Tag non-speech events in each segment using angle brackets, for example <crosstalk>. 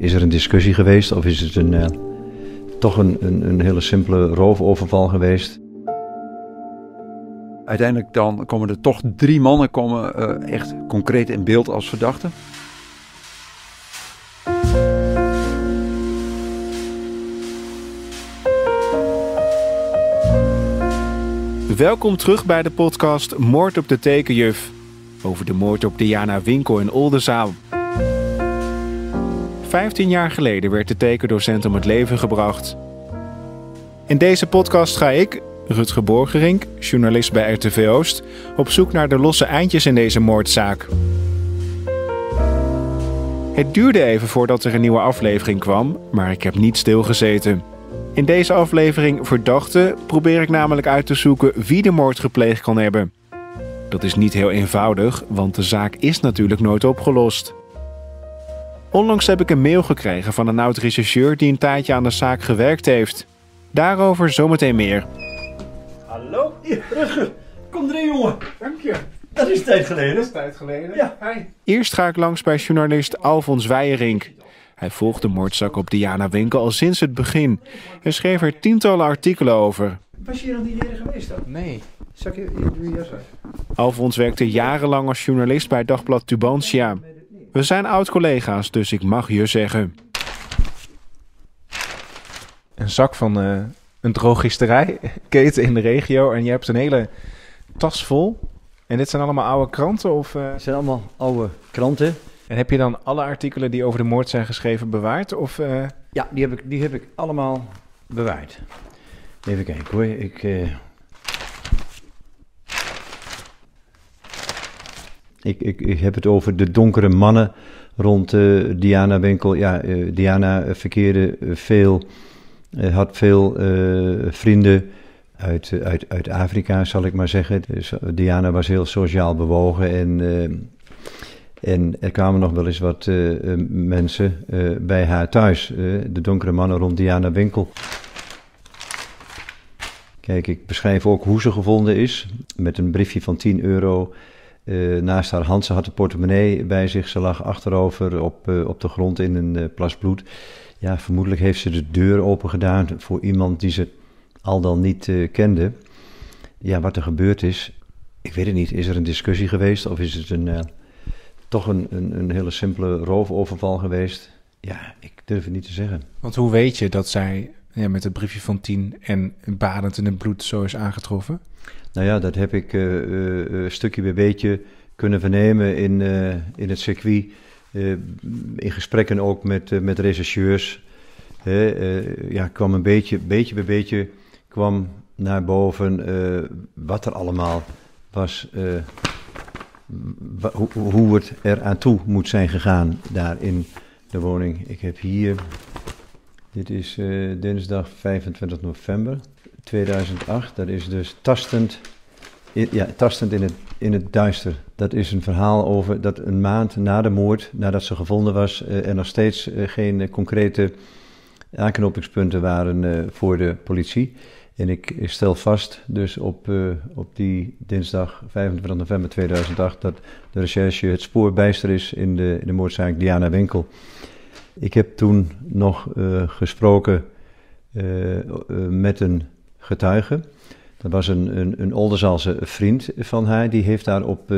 Is er een discussie geweest of is het een, eh, toch een, een, een hele simpele roofoverval geweest? Uiteindelijk dan komen er toch drie mannen komen, eh, echt concreet in beeld als verdachten. Welkom terug bij de podcast Moord op de Tekenjuf. Over de moord op Diana Winkel in Oldenzaal. 15 jaar geleden werd de tekendocent om het leven gebracht. In deze podcast ga ik, Rutger Borgerink, journalist bij RTV Oost, op zoek naar de losse eindjes in deze moordzaak. Het duurde even voordat er een nieuwe aflevering kwam, maar ik heb niet stilgezeten. In deze aflevering verdachten probeer ik namelijk uit te zoeken wie de moord gepleegd kan hebben. Dat is niet heel eenvoudig, want de zaak is natuurlijk nooit opgelost. Onlangs heb ik een mail gekregen van een oud-rechercheur die een tijdje aan de zaak gewerkt heeft. Daarover zometeen meer. Hallo, hier, Kom erin, jongen. Dank je. Dat is tijd geleden. Dat is tijd geleden. Ja. Hi. Eerst ga ik langs bij journalist Alfons Weijerink. Hij volgt de moordzaak op Diana Winkel al sinds het begin en schreef er tientallen artikelen over. Was je hier nog niet eerder geweest dan? Nee. Zal ik je Alfons werkte jarenlang als journalist bij dagblad Tubantia. We zijn oud-collega's, dus ik mag je zeggen. Een zak van eh, een drogisterij, <laughs> in de regio. En je hebt een hele tas vol. En dit zijn allemaal oude kranten? Of, uh... Eh? Het zijn allemaal oude kranten. En heb je dan alle artikelen die over de moord zijn geschreven bewaard? Of, eh? Ja, die heb, ik, die heb ik allemaal bewaard. Even kijken hoor. Ik, Ik, ik, ik, heb het over de donkere mannen rond eh, Diana Winkel. Ja, eh, Diana eh, verkeerde veel, had veel vrienden uit, uit, uit Afrika, zal ik maar zeggen. Dus Diana was heel sociaal bewogen en, en er kwamen nog wel eens wat mensen bij haar thuis. de donkere mannen rond Diana Winkel. Kijk, ik beschrijf ook hoe ze gevonden is met een briefje van 10 euro eh, naast haar hand, ze had de portemonnee bij zich. Ze lag achterover op, eh, op de grond in een eh, plas bloed. Ja, vermoedelijk heeft ze de deur open gedaan voor iemand die ze al dan niet kende. Ja, wat er gebeurd is, ik weet het niet. Is er een discussie geweest of is het een, toch een, een, een hele simpele roofoverval geweest? Ja, ik durf het niet te zeggen. Want hoe weet je dat zij ja, met het briefje van tien en badend in het bloed zo is aangetroffen? Nou ja, dat heb ik uh, stukje bij beetje kunnen vernemen in, in het circuit. in gesprekken ook met, met rechercheurs. ja, kwam een beetje, beetje bij beetje kwam naar boven wat er allemaal was. Hoe, hoe het er aan toe moet zijn gegaan daar in de woning. Ik heb hier dit is eh, dinsdag 25 november 2008. Dat is dus tastend, in, ja, tastend in, het, in het duister. Dat is een verhaal over dat een maand na de moord, nadat ze gevonden was, eh, er nog steeds eh, geen concrete aanknopingspunten waren voor de politie. En ik, stel vast, dus op, op die dinsdag 25 november 2008, dat de recherche het spoor bijster is in de, in de moordzaak Diana Winkel. Ik heb toen nog eh, gesproken eh, eh, met een getuige. Dat was een, een, een Oldenzaalse vriend van haar. Die heeft daar op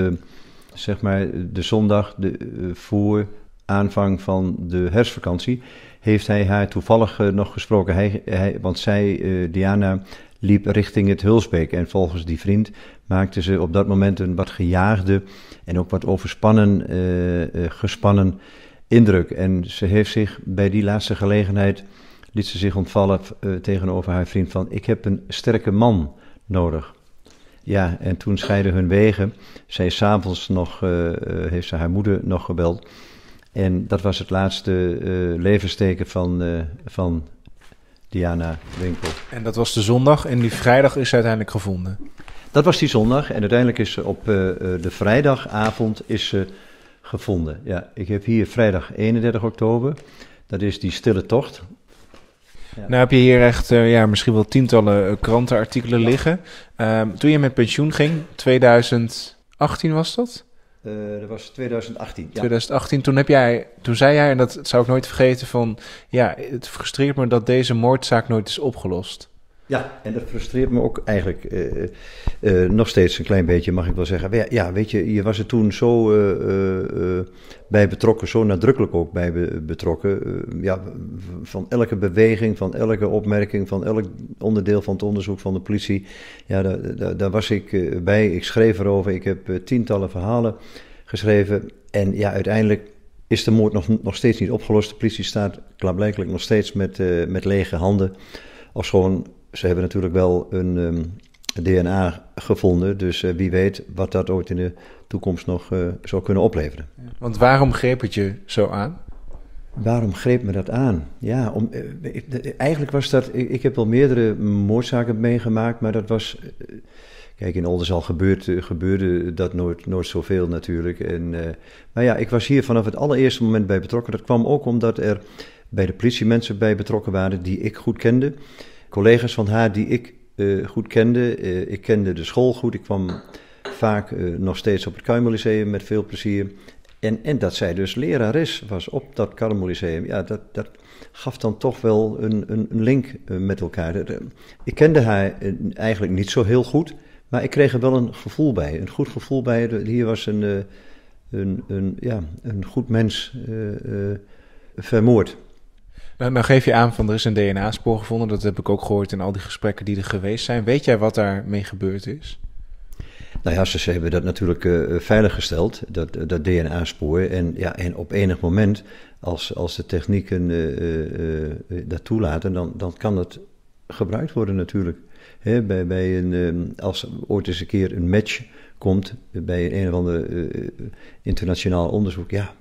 zeg maar de zondag de, voor aanvang van de herfstvakantie heeft hij haar toevallig nog gesproken. Hij, hij, want zij, Diana, liep richting het Hulsbeek. En volgens die vriend maakte ze op dat moment een wat gejaagde en ook wat overspannen, uh, gespannen indruk. En ze heeft zich bij die laatste gelegenheid, liet ze zich ontvallen eh, tegenover haar vriend van, ik heb een sterke man nodig. Ja, en toen scheiden hun wegen. Zij is s'avonds nog, eh, eh, heeft ze haar moeder nog gebeld. En dat was het laatste levensteken van, van Diana Winkel. En dat was de zondag en die vrijdag is uiteindelijk gevonden? Dat was die zondag en uiteindelijk is ze op de vrijdagavond is ze gevonden. Ja, ik heb hier vrijdag 31 oktober. Dat is die stille tocht. Ja. Nou heb je hier echt eh, ja, misschien wel tientallen eh, krantenartikelen liggen. Ehm, toen je met pensioen ging, 2018 was dat? Uh, dat was 2018. Ja. 2018, toen, heb jij, toen zei jij, en dat zou ik nooit vergeten, van ja, het frustreert me dat deze moordzaak nooit is opgelost. Ja, en dat frustreert me ook eigenlijk eh, eh, eh, nog steeds een klein beetje, mag ik wel zeggen. Ja, weet je, je was er toen zo bij betrokken, zo nadrukkelijk ook bij betrokken. ja, van elke beweging, van elke opmerking, van elk onderdeel van het onderzoek van de politie. Ja, daar, daar, daar was ik bij. Ik schreef erover. Ik heb tientallen verhalen geschreven. En ja, uiteindelijk is de moord nog, nog steeds niet opgelost. De politie staat klaarblijkelijk nog steeds met, met lege handen. als gewoon ze hebben natuurlijk wel een ehm, DNA gevonden. Dus eh, wie weet wat dat ooit in de toekomst nog eh, zou kunnen opleveren. Want waarom greep het je zo aan? Waarom greep me dat aan? Ja, om, eh, eigenlijk was dat. Ik, heb wel meerdere moordzaken meegemaakt, maar dat was. Kijk, in Oldenzaal gebeurde dat nooit, nooit zoveel natuurlijk. En, maar ja, ik was hier vanaf het allereerste moment bij betrokken. Dat kwam ook omdat er bij de politie mensen bij betrokken waren die ik goed kende collega's van haar die ik eh, goed kende. Eh, ik kende de school goed. Ik kwam vaak eh, nog steeds op het Kuimerlyceum met veel plezier. En, en dat zij dus lerares was op dat Karmellyceum, ja, dat, dat gaf dan toch wel een, een, een link met elkaar. Ik kende haar eigenlijk niet zo heel goed, maar ik kreeg er wel een gevoel bij. Een goed gevoel bij. Hier was een, een, een, ja, een goed mens uh, vermoord. Nou, nou, geef je aan van er is een DNA-spoor gevonden. Dat heb ik ook gehoord in al die gesprekken die er geweest zijn. Weet jij wat daarmee gebeurd is? Nou ja, ze hebben dat natuurlijk uh, veiliggesteld, dat, eh, dat DNA-spoor. En, ja, en op enig moment, als, als de technieken uh, dat toelaten, dan, dan kan het gebruikt worden natuurlijk. Hè, bij, bij een, ehm, als ooit eens een keer een match komt bij een, een of ander internationaal onderzoek, ja,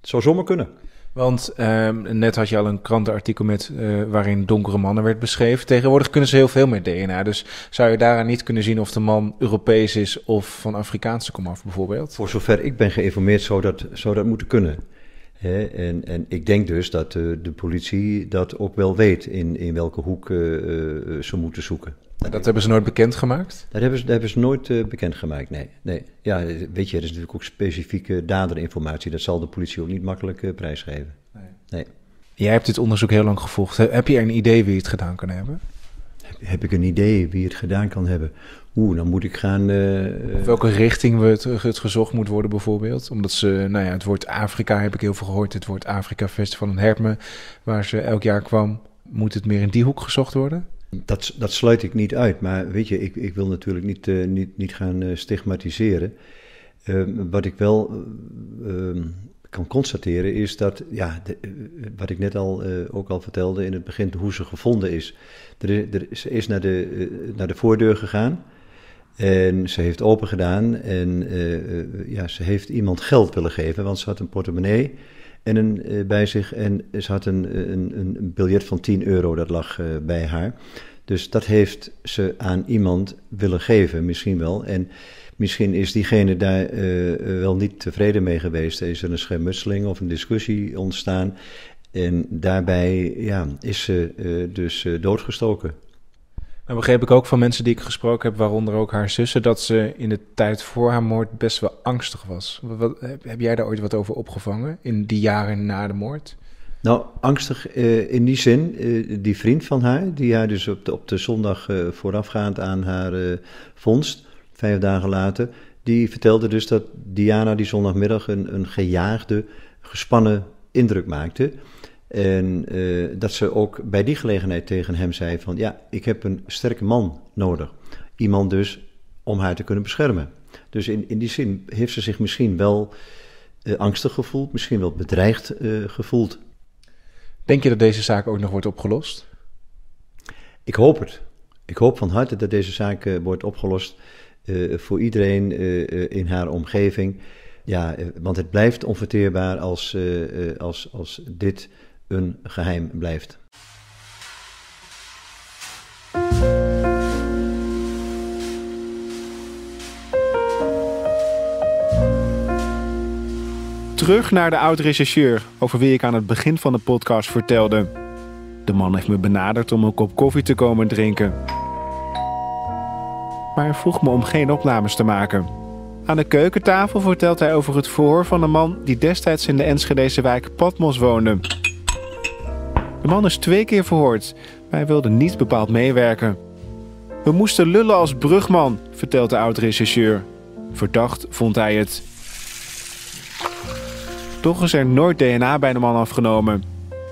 het zou zomaar kunnen. Want ehm, net had je al een krantenartikel met, eh, waarin donkere mannen werd beschreven. Tegenwoordig kunnen ze heel veel met DNA. Dus zou je daaraan niet kunnen zien of de man Europees is of van Afrikaanse komaf bijvoorbeeld? Voor zover ik ben geïnformeerd zou dat, zou dat moeten kunnen. en, en ik denk dus dat de, eh, de politie dat ook wel weet in, in welke hoek eh, ze moeten zoeken dat hebben ze nooit bekendgemaakt? Dat hebben ze, dat hebben ze nooit bekend uh, bekendgemaakt, nee, nee. Ja, weet je, er is natuurlijk ook specifieke daderinformatie. Dat zal de politie ook niet makkelijk eh, prijsgeven. Nee. nee. Jij hebt dit onderzoek heel lang gevolgd. Heb je een idee wie het gedaan kan hebben? Heb, heb ik een idee wie het gedaan kan hebben? Oeh, dan moet ik gaan... Uh, welke richting het, het gezocht moet worden bijvoorbeeld? Omdat ze, nou ja, het woord Afrika heb ik heel veel gehoord. Het woord Afrika Festival in Herpen, waar ze elk jaar kwam. Moet het meer in die hoek gezocht worden? Dat, dat sluit ik niet uit, maar weet je, ik, ik wil natuurlijk niet, eh, niet, niet gaan eh, stigmatiseren. Ehm, wat ik wel eh, ehm, kan constateren is dat, ja, de, wat ik net al, ook al vertelde in het begin, hoe ze gevonden is. Er, er, ze is naar de, naar de voordeur gegaan. En ze heeft open gedaan en ja, ze heeft iemand geld willen geven, want ze had een portemonnee en een, eh, bij zich. En ze had een, eh, een, een biljet van 10 euro, dat lag eh, bij haar. Dus dat heeft ze aan iemand willen geven, misschien wel. En misschien is diegene daar wel niet tevreden mee geweest. is er een schermutseling of een discussie ontstaan. En daarbij ja, is ze dus doodgestoken. En begreep ik ook van mensen die ik gesproken heb, waaronder ook haar zussen, dat ze in de tijd voor haar moord best wel angstig was. Wat, heb, jij daar ooit wat over opgevangen in die jaren na de moord? Nou, angstig eh, in die zin, eh, die vriend van haar, die haar dus op de, op de zondag uh, voorafgaand aan haar vondst, vijf dagen later, die vertelde dus dat Diana die zondagmiddag een, een gejaagde, gespannen indruk maakte. En eh, dat ze ook bij die gelegenheid tegen hem zei van ja, ik heb een sterke man nodig. Iemand dus om haar te kunnen beschermen. Dus in, in die zin heeft ze zich misschien wel eh, angstig gevoeld, misschien wel bedreigd eh, gevoeld. Denk je dat deze zaak ook nog wordt opgelost? Ik hoop het. Ik hoop van harte dat deze zaak wordt opgelost voor iedereen in haar omgeving. Ja, want het blijft onverteerbaar als, als, als dit een geheim blijft. Terug naar de oud-rechercheur, over wie ik aan het begin van de podcast vertelde. De man heeft me benaderd om een kop koffie te komen drinken. Maar hij vroeg me om geen opnames te maken. Aan de keukentafel vertelt hij over het verhoor van een man die destijds in de Enschedese wijk Patmos woonde. De man is twee keer verhoord, maar hij wilde niet bepaald meewerken. We moesten lullen als brugman, vertelt de oud-rechercheur. Verdacht vond hij het. Toch is er nooit DNA bij de man afgenomen.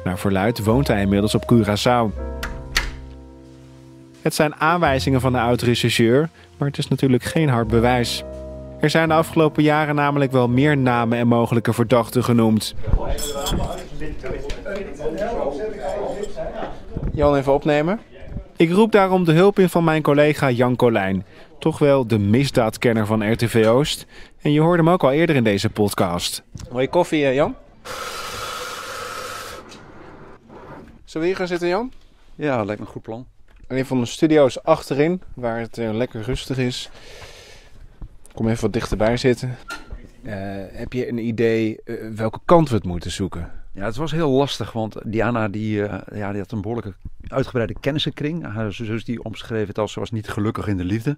Naar verluid woont hij inmiddels op Curaçao. Het zijn aanwijzingen van de oud-rechercheur, maar het is natuurlijk geen hard bewijs. Er zijn de afgelopen jaren namelijk wel meer namen en mogelijke verdachten genoemd. Jan, even opnemen. Ik roep daarom de hulp in van mijn collega Jan Colijn. Toch wel de misdaadkenner van RTV Oost. En je hoorde hem ook al eerder in deze podcast. Mooie koffie, eh, Jan. Zullen we hier gaan zitten, Jan? Ja, lijkt me een goed plan. Alleen een van de studio's achterin, waar het eh, lekker rustig is. Kom even wat dichterbij zitten. Eh, heb je een idee eh, welke kant we het moeten zoeken? Ja, het was heel lastig, want Diana die, eh, ja, die had een behoorlijke uitgebreide kennissenkring. Haar zus die omschreef het als ze was niet gelukkig in de liefde.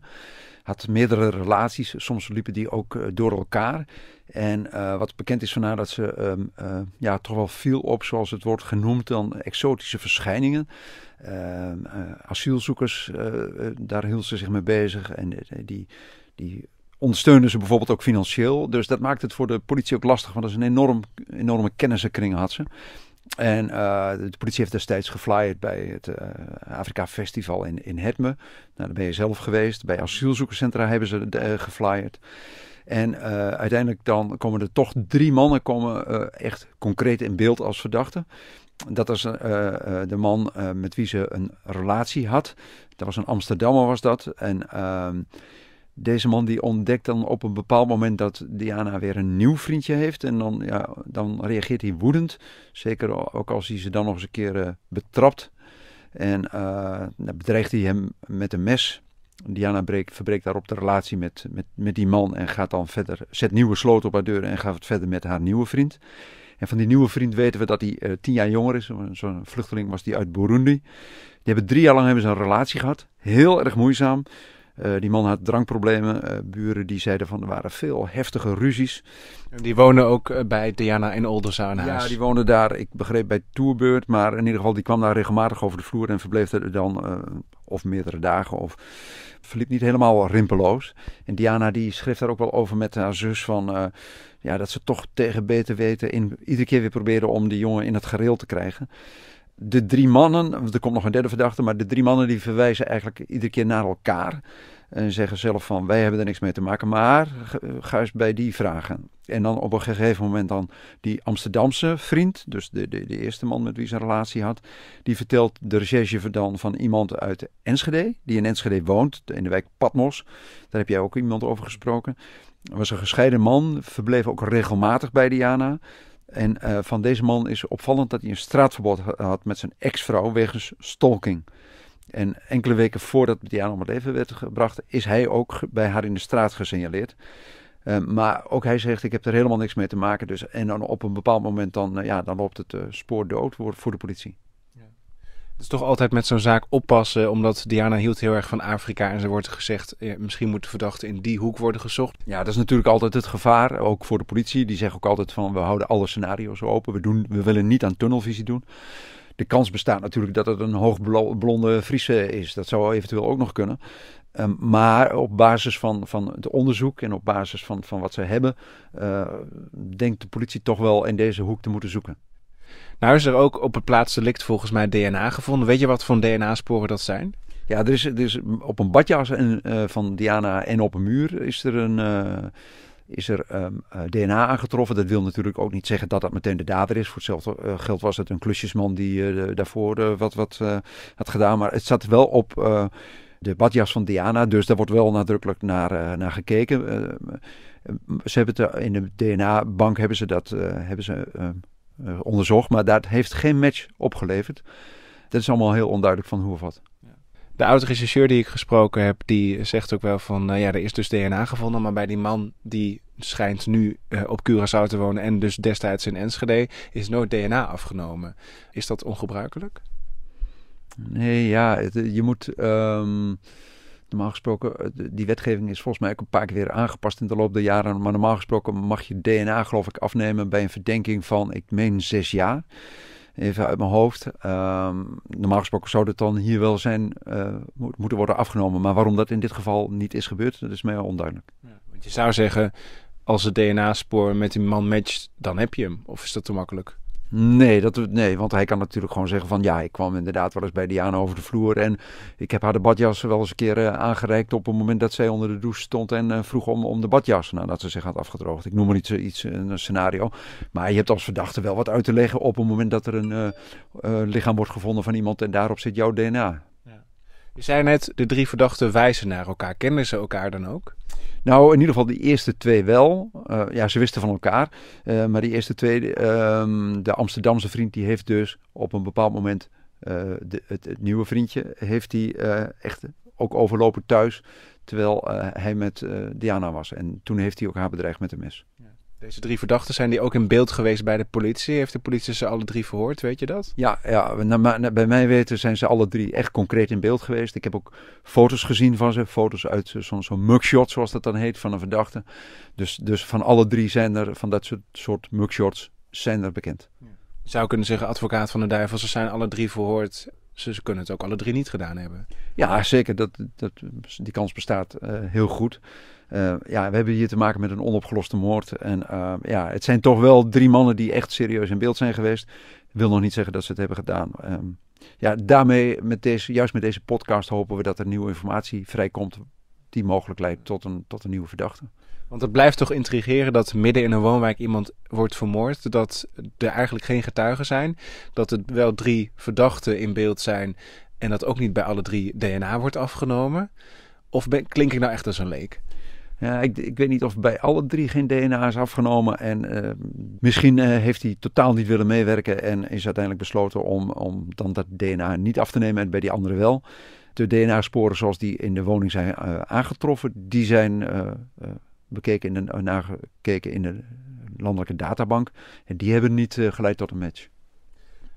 Had meerdere relaties, soms liepen die ook door elkaar. En wat bekend is van haar dat ze ehm, ja, toch wel viel op, zoals het wordt genoemd, dan exotische verschijningen. Ehm, asielzoekers, daar hield ze zich mee bezig. En die, die ondersteunen ze bijvoorbeeld ook financieel. Dus dat maakt het voor de politie ook lastig, want dat is een enorm, enorme kennissenkring had ze. En eh, de politie heeft destijds geflyerd bij het eh, Afrika Festival in, in Hetme. Nou, daar ben je zelf geweest. Bij asielzoekerscentra hebben ze eh, geflyerd. En uiteindelijk dan komen er toch drie mannen komen, echt concreet in beeld als verdachten. Dat was de man met wie ze een relatie had. Dat was een Amsterdammer was dat. En... Ehm, deze man die ontdekt dan op een bepaald moment dat Diana weer een nieuw vriendje heeft. En dan, ja, dan reageert hij woedend. Zeker ook als hij ze dan nog eens een keer eh, betrapt. En eh, dan bedreigt hij hem met een mes. Diana verbreekt daarop de relatie met, met, met die man en gaat dan verder, zet nieuwe sloten op haar deur en gaat verder met haar nieuwe vriend. En van die nieuwe vriend weten we dat hij eh, tien jaar jonger is. Zo'n vluchteling was die uit Burundi. Die hebben drie jaar lang hebben ze een relatie gehad. Heel erg moeizaam. Eh, die man had drankproblemen. Eh, buren die zeiden van er waren veel heftige ruzies. Die wonen ook eh, bij Diana in Oldenzaal Ja, die wonen daar, ik begreep bij Tourbeurt. Maar in ieder geval, die kwam daar regelmatig over de vloer en verbleef er dan of meerdere dagen. Of verliep niet helemaal rimpeloos. En Diana die schreef daar ook wel over met haar zus van ja, dat ze toch tegen beter weten in, iedere keer weer proberen om die jongen in het gereel te krijgen de drie mannen, er komt nog een derde verdachte, maar de drie mannen die verwijzen eigenlijk iedere keer naar elkaar. En zeggen zelf van, wij hebben er niks mee te maken, maar ga eens bij die vragen. En dan op een gegeven moment dan die Amsterdamse vriend, dus de, de, de eerste man met wie ze een relatie had, die vertelt de recherche dan van iemand uit Enschede, die in Enschede woont, in de wijk Patmos. Daar heb jij ook iemand over gesproken. Was een gescheiden man, verbleef ook regelmatig bij Diana. En eh, van deze man is opvallend dat hij een straatverbod had met zijn ex-vrouw wegens stalking. En enkele weken voordat die aan om het leven werd gebracht, is hij ook bij haar in de straat gesignaleerd. Eh, maar ook hij zegt, ik heb er helemaal niks mee te maken. Dus, en dan op een bepaald moment dan, eh, ja, dan loopt het spoor dood voor de politie is dus toch altijd met zo'n zaak oppassen, omdat Diana hield heel erg van Afrika en ze wordt gezegd, eh, misschien moet de verdachte in die hoek worden gezocht. Ja, dat is natuurlijk altijd het gevaar, ook voor de politie. Die zeggen ook altijd van, we houden alle scenario's open, we, doen, we willen niet aan tunnelvisie doen. De kans bestaat natuurlijk dat het een hoogblonde Friese is. Dat zou eventueel ook nog kunnen. Ehm, maar op basis van, van het onderzoek en op basis van, van wat ze hebben, eh, denkt de politie toch wel in deze hoek te moeten zoeken. Nou is er ook op het plaatsdelict volgens mij DNA gevonden. Weet je wat voor DNA-sporen dat zijn? Ja, er is, er is op een badjas en, eh, van Diana en op een muur is er een... Eh, is er ehm, eh, DNA aangetroffen. Dat wil natuurlijk ook niet zeggen dat dat meteen de dader is. Voor hetzelfde geld was het een klusjesman die daarvoor wat, wat had gedaan. Maar het zat wel op de badjas van Diana. Dus daar wordt wel nadrukkelijk naar, naar gekeken. ze hebben het, in de DNA-bank hebben ze dat hebben ze, ehm, eh, onderzocht. Maar dat heeft geen match opgeleverd. Dat is allemaal heel onduidelijk van hoe of wat. De oud-regisseur die ik gesproken heb, die zegt ook wel van... Uh, ja, er is dus DNA gevonden, maar bij die man die schijnt nu eh, op Curaçao te wonen... en dus destijds in Enschede, is nooit DNA afgenomen. Is dat ongebruikelijk? Nee, ja, je moet... Ehm, normaal gesproken, eh, die wetgeving is volgens mij ook een paar keer weer aangepast in de loop der jaren. Maar normaal gesproken mag je DNA, geloof ik, afnemen bij een verdenking van, ik meen, zes jaar. Even uit mijn hoofd. Ehm, normaal gesproken zou dat dan hier wel zijn, eh, moeten worden afgenomen. Maar waarom dat in dit geval niet is gebeurd, dat is mij onduidelijk. Ja, want je zou zeggen, als het DNA-spoor met die man matcht, dan heb je hem. Of is dat te makkelijk? Nee, dat, nee, want hij kan natuurlijk gewoon zeggen van ja, ik kwam inderdaad wel eens bij Diana over de vloer en ik heb haar de badjas wel eens een keer eh, aangereikt op het moment dat zij onder de douche stond en eh, vroeg om, om de badjas nadat nou, ze zich had afgedroogd. Ik noem maar iets, iets eh, een scenario, maar je hebt als verdachte wel wat uit te leggen op het moment dat er een lichaam wordt gevonden van iemand en daarop zit jouw DNA. Je zei net, de drie verdachten wijzen naar elkaar. Kennen ze elkaar dan ook? Nou, in ieder geval de eerste twee wel. Eh, ja, ze wisten van elkaar. Eh, maar die eerste twee, ehm, de Amsterdamse vriend, die heeft dus op een bepaald moment eh, de, het, nieuwe vriendje, heeft hij echt ook overlopen thuis. Terwijl hij met Diana was. En toen heeft hij ook haar bedreigd met een mes. Deze drie verdachten zijn die ook in beeld geweest bij de politie. Heeft de politie ze alle drie verhoord, weet je dat? Ja, ja bij mij weten zijn ze alle drie echt concreet in beeld geweest. Ik heb ook foto's gezien van ze, foto's uit zo'n zo mugshot, zoals dat dan heet, van een verdachte. Dus, dus van alle drie zijn er, van dat soort, soort mugshots, zijn er bekend. Ja. Zou kunnen zeggen, advocaat van de duivel, ze zijn alle drie verhoord. Ze, kunnen het ook alle drie niet gedaan hebben. Ja, zeker. Dat, dat, die kans bestaat eh, heel goed. Eh, ja, we hebben hier te maken met een onopgeloste moord. En eh, ja, het zijn toch wel drie mannen die echt serieus in beeld zijn geweest. Wil nog niet zeggen dat ze het hebben gedaan. Ehm, ja, daarmee, met deze, juist met deze podcast, hopen we dat er nieuwe informatie vrijkomt. die mogelijk leidt tot een, tot een nieuwe verdachte. Want het blijft toch intrigeren dat midden in een woonwijk iemand wordt vermoord. Dat er eigenlijk geen getuigen zijn. Dat er wel drie verdachten in beeld zijn. En dat ook niet bij alle drie DNA wordt afgenomen. Of klink ik nou echt als een leek? Ja, ik, ik, weet niet of bij alle drie geen DNA is afgenomen. En ehm, misschien eh, heeft hij totaal niet willen meewerken. En is uiteindelijk besloten om, om dan dat DNA niet af te nemen. En bij die andere wel. De DNA-sporen zoals die in de woning zijn eh, aangetroffen, die zijn eh, bekeken in de, nagekeken in de landelijke databank. En die hebben niet geleid tot een match.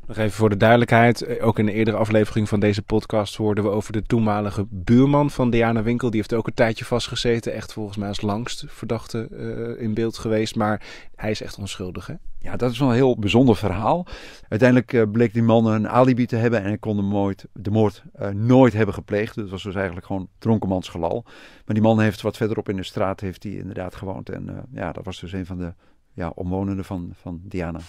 Nog even voor de duidelijkheid. Eh, ook in een eerdere aflevering van deze podcast hoorden we over de toenmalige buurman van Diana Winkel. Die heeft ook een tijdje vastgezeten. Echt volgens mij als langst verdachte eh, in beeld geweest. Maar hij is echt onschuldig, hè? Ja, dat is wel een heel bijzonder verhaal. Uiteindelijk eh, bleek die man een alibi te hebben en hij kon de moord, de moord nooit hebben gepleegd. het dus was dus eigenlijk gewoon dronkenmansgelal. Maar die man heeft wat verderop in de straat heeft hij inderdaad gewoond. En ja, dat was dus een van de ja, omwonenden van, van Diana.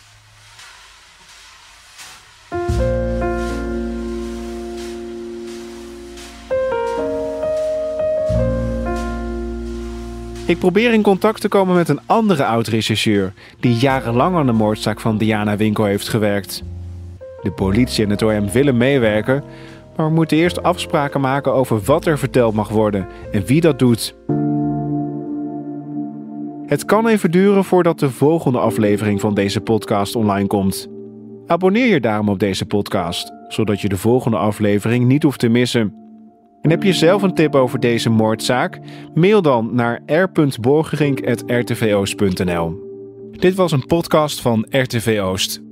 Ik probeer in contact te komen met een andere oud-rechercheur die jarenlang aan de moordzaak van Diana Winkel heeft gewerkt. De politie en het OM willen meewerken, maar we moeten eerst afspraken maken over wat er verteld mag worden en wie dat doet. Het kan even duren voordat de volgende aflevering van deze podcast online komt. Abonneer je daarom op deze podcast, zodat je de volgende aflevering niet hoeft te missen. En heb je zelf een tip over deze moordzaak? Mail dan naar r.borgerink.rtvoost.nl. Dit was een podcast van RTV Oost.